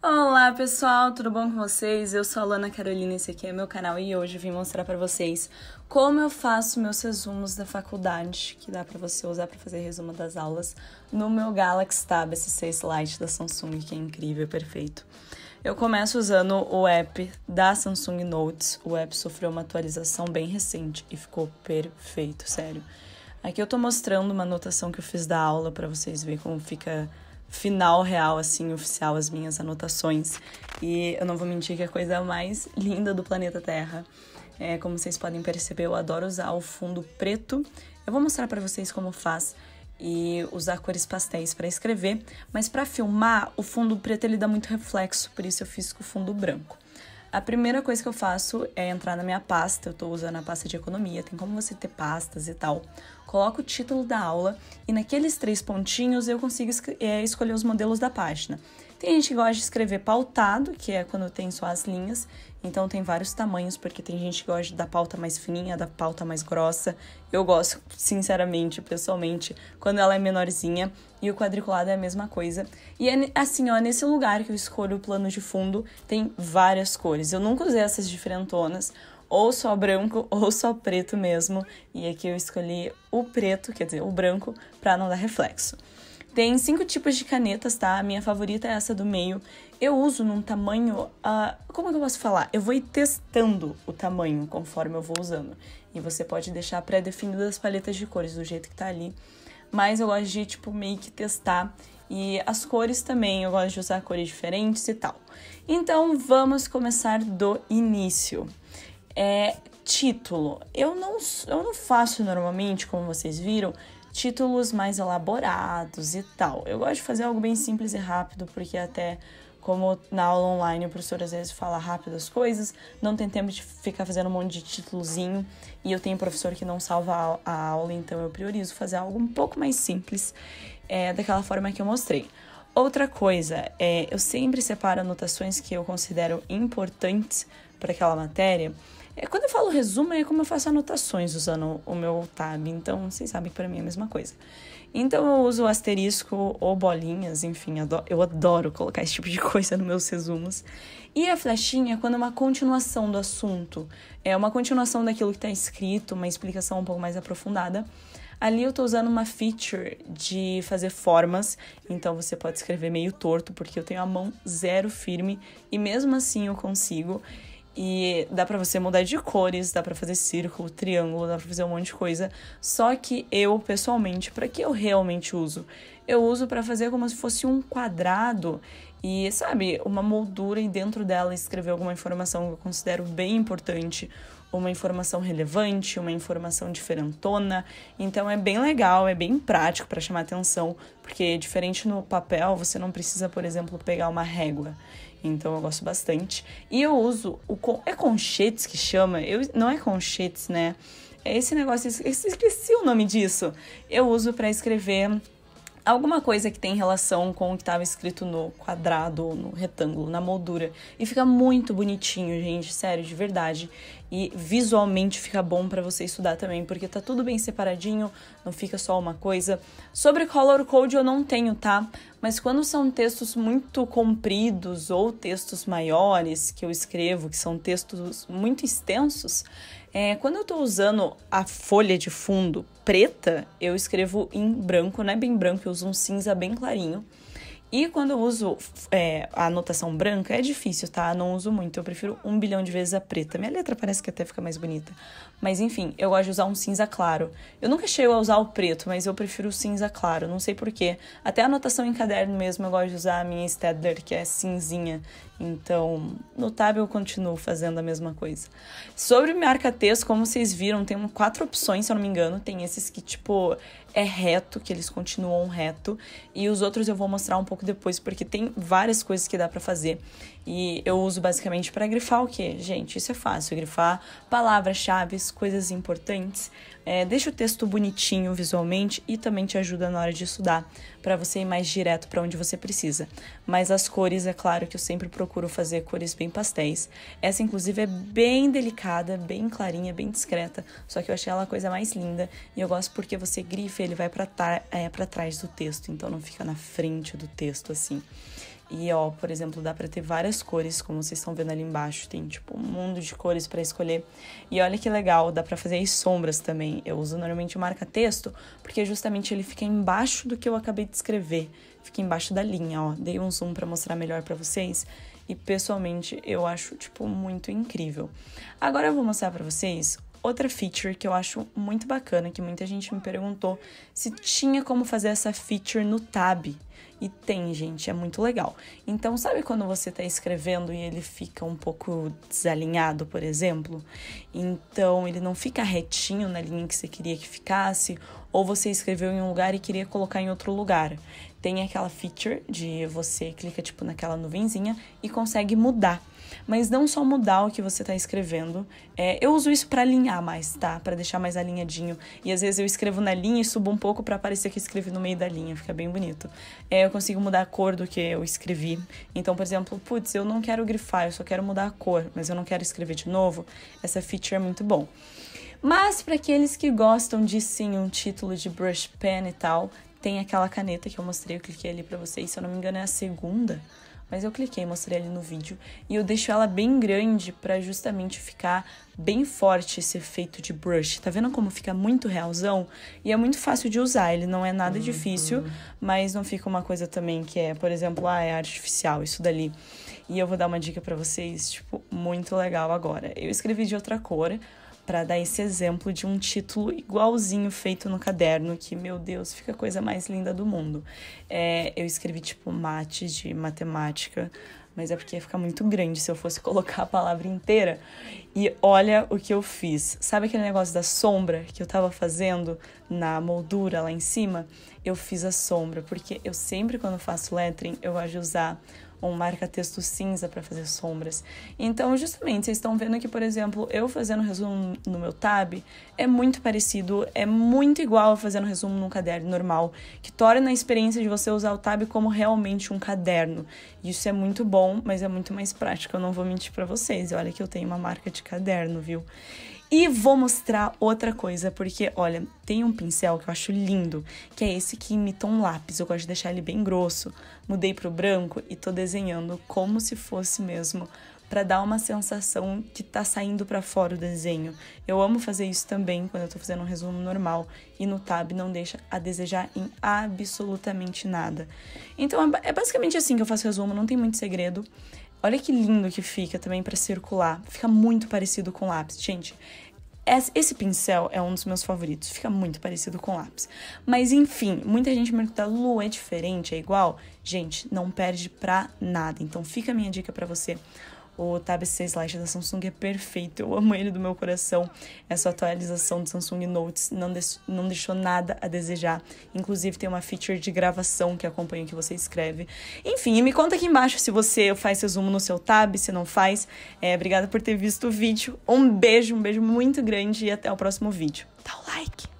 Olá pessoal, tudo bom com vocês? Eu sou a Lana Carolina, esse aqui é meu canal e hoje eu vim mostrar para vocês como eu faço meus resumos da faculdade, que dá para você usar para fazer resumo das aulas no meu Galaxy Tab S6 Lite da Samsung, que é incrível, é perfeito. Eu começo usando o app da Samsung Notes. O app sofreu uma atualização bem recente e ficou perfeito, sério. Aqui eu tô mostrando uma anotação que eu fiz da aula para vocês verem como fica final real, assim, oficial, as minhas anotações. E eu não vou mentir que é a coisa mais linda do planeta Terra. É, como vocês podem perceber, eu adoro usar o fundo preto. Eu vou mostrar para vocês como faz e usar cores pastéis para escrever, mas para filmar, o fundo preto ele dá muito reflexo, por isso eu fiz com o fundo branco. A primeira coisa que eu faço é entrar na minha pasta, eu estou usando a pasta de economia, tem como você ter pastas e tal. Coloco o título da aula e naqueles três pontinhos eu consigo é, escolher os modelos da página. Tem gente que gosta de escrever pautado, que é quando tem só as linhas, então tem vários tamanhos, porque tem gente que gosta da pauta mais fininha, da pauta mais grossa. Eu gosto, sinceramente, pessoalmente, quando ela é menorzinha e o quadriculado é a mesma coisa. E é assim, ó, nesse lugar que eu escolho o plano de fundo, tem várias cores. Eu nunca usei essas diferentonas, ou só branco ou só preto mesmo. E aqui eu escolhi o preto, quer dizer, o branco, para não dar reflexo. Tem cinco tipos de canetas, tá? A minha favorita é essa do meio. Eu uso num tamanho. Uh, como é que eu posso falar? Eu vou ir testando o tamanho conforme eu vou usando. E você pode deixar pré-definidas as paletas de cores do jeito que tá ali. Mas eu gosto de, tipo, meio que testar. E as cores também, eu gosto de usar cores diferentes e tal. Então vamos começar do início. É, título. Eu não, eu não faço normalmente, como vocês viram, títulos mais elaborados e tal. Eu gosto de fazer algo bem simples e rápido, porque até como na aula online o professor às vezes fala rápido as coisas, não tem tempo de ficar fazendo um monte de títulozinho, e eu tenho professor que não salva a aula, então eu priorizo fazer algo um pouco mais simples, é, daquela forma que eu mostrei. Outra coisa, é, eu sempre separo anotações que eu considero importantes para aquela matéria, é, quando eu falo resumo, é como eu faço anotações usando o meu tab. Então, vocês sabem que para mim é a mesma coisa. Então, eu uso asterisco ou bolinhas, enfim, eu adoro colocar esse tipo de coisa nos meus resumos. E a flechinha é quando é uma continuação do assunto. É uma continuação daquilo que está escrito, uma explicação um pouco mais aprofundada. Ali eu tô usando uma feature de fazer formas, então você pode escrever meio torto, porque eu tenho a mão zero firme e mesmo assim eu consigo. E dá para você mudar de cores, dá para fazer círculo, triângulo, dá para fazer um monte de coisa. Só que eu, pessoalmente, para que eu realmente uso? Eu uso para fazer como se fosse um quadrado e, sabe, uma moldura e dentro dela escrever alguma informação que eu considero bem importante, uma informação relevante, uma informação diferentona. Então é bem legal, é bem prático para chamar atenção, porque diferente no papel, você não precisa, por exemplo, pegar uma régua. Então eu gosto bastante. E eu uso o. É conchetes que chama? Eu, não é conchetes, né? É esse negócio. Esqueci o nome disso. Eu uso para escrever alguma coisa que tem relação com o que estava escrito no quadrado ou no retângulo, na moldura. E fica muito bonitinho, gente, sério, de verdade. E visualmente fica bom para você estudar também, porque tá tudo bem separadinho, não fica só uma coisa. Sobre color code eu não tenho, tá? Mas quando são textos muito compridos ou textos maiores que eu escrevo, que são textos muito extensos, é, quando eu estou usando a folha de fundo preta, eu escrevo em branco, não é bem branco, eu uso um cinza bem clarinho. E quando eu uso é, a anotação branca, é difícil, tá? Não uso muito, eu prefiro um bilhão de vezes a preta. Minha letra parece que até fica mais bonita. Mas enfim, eu gosto de usar um cinza claro. Eu nunca chego a usar o preto, mas eu prefiro o cinza claro, não sei porquê. Até a anotação em caderno mesmo, eu gosto de usar a minha Stedler, que é cinzinha. Então, no tab eu continuo fazendo a mesma coisa. Sobre marca-texto, como vocês viram, tem quatro opções, se eu não me engano. Tem esses que, tipo, é reto, que eles continuam reto. E os outros eu vou mostrar um pouco depois, porque tem várias coisas que dá para fazer. E eu uso basicamente para grifar o quê? Gente, isso é fácil. Grifar palavras-chave, coisas importantes. É, deixa o texto bonitinho visualmente e também te ajuda na hora de estudar para você ir mais direto para onde você precisa. Mas as cores, é claro que eu sempre procuro fazer cores bem pastéis. Essa, inclusive, é bem delicada, bem clarinha, bem discreta, só que eu achei ela a coisa mais linda e eu gosto porque você grifa ele vai para é, trás do texto, então não fica na frente do texto assim. E ó, por exemplo, dá para ter várias cores, como vocês estão vendo ali embaixo, tem tipo um mundo de cores para escolher. E olha que legal, dá para fazer sombras também. Eu uso normalmente marca texto, porque justamente ele fica embaixo do que eu acabei de escrever. Fica embaixo da linha, ó. Dei um zoom para mostrar melhor para vocês e pessoalmente eu acho tipo muito incrível. Agora eu vou mostrar para vocês outra feature que eu acho muito bacana, que muita gente me perguntou se tinha como fazer essa feature no tab. E tem, gente, é muito legal. Então, sabe quando você está escrevendo e ele fica um pouco desalinhado, por exemplo? Então, ele não fica retinho na linha que você queria que ficasse, ou você escreveu em um lugar e queria colocar em outro lugar. Tem aquela feature de você clica tipo naquela nuvenzinha e consegue mudar mas não só mudar o que você está escrevendo. É, eu uso isso para alinhar mais, tá? Para deixar mais alinhadinho. E às vezes eu escrevo na linha e subo um pouco para parecer que escrevi no meio da linha, fica bem bonito. É, eu consigo mudar a cor do que eu escrevi. Então, por exemplo, putz, eu não quero grifar, eu só quero mudar a cor, mas eu não quero escrever de novo. Essa feature é muito bom. Mas para aqueles que gostam de sim um título de brush pen e tal, tem aquela caneta que eu mostrei, eu cliquei ali para vocês, se eu não me engano é a segunda mas eu cliquei, mostrei ele no vídeo e eu deixo ela bem grande para justamente ficar bem forte esse efeito de brush. Tá vendo como fica muito realzão? E é muito fácil de usar, ele não é nada uhum. difícil, mas não fica uma coisa também que é, por exemplo, ah, é artificial, isso dali. E eu vou dar uma dica para vocês, tipo, muito legal agora. Eu escrevi de outra cor, para dar esse exemplo de um título igualzinho feito no caderno, que, meu Deus, fica a coisa mais linda do mundo. É, eu escrevi tipo mate de matemática, mas é porque ia ficar muito grande se eu fosse colocar a palavra inteira. E olha o que eu fiz. Sabe aquele negócio da sombra que eu tava fazendo na moldura lá em cima? Eu fiz a sombra, porque eu sempre, quando faço lettering, eu gosto de usar um marca-texto cinza para fazer sombras. Então, justamente, vocês estão vendo que, por exemplo, eu fazendo resumo no meu tab é muito parecido, é muito igual a fazendo resumo num caderno normal, que torna a experiência de você usar o tab como realmente um caderno. Isso é muito bom, mas é muito mais prático, eu não vou mentir para vocês. Olha que eu tenho uma marca de caderno, viu? E vou mostrar outra coisa, porque olha, tem um pincel que eu acho lindo, que é esse que imita um lápis. Eu gosto de deixar ele bem grosso. Mudei pro branco e tô desenhando como se fosse mesmo para dar uma sensação que tá saindo para fora o desenho. Eu amo fazer isso também quando eu tô fazendo um resumo normal e no tab não deixa a desejar em absolutamente nada. Então é, é basicamente assim que eu faço resumo, não tem muito segredo. Olha que lindo que fica também para circular. Fica muito parecido com lápis. Gente, esse pincel é um dos meus favoritos, fica muito parecido com lápis. Mas enfim, muita gente me pergunta, Lu, é diferente, é igual? Gente, não perde pra nada. Então fica a minha dica para você o Tab S6 Lite da Samsung é perfeito, eu amo ele do meu coração. Essa atualização do Samsung Notes não, não deixou nada a desejar. Inclusive tem uma feature de gravação que acompanha o que você escreve. Enfim, me conta aqui embaixo se você faz resumo no seu Tab, se não faz. É, obrigada por ter visto o vídeo. Um beijo, um beijo muito grande e até o próximo vídeo. Dá o like!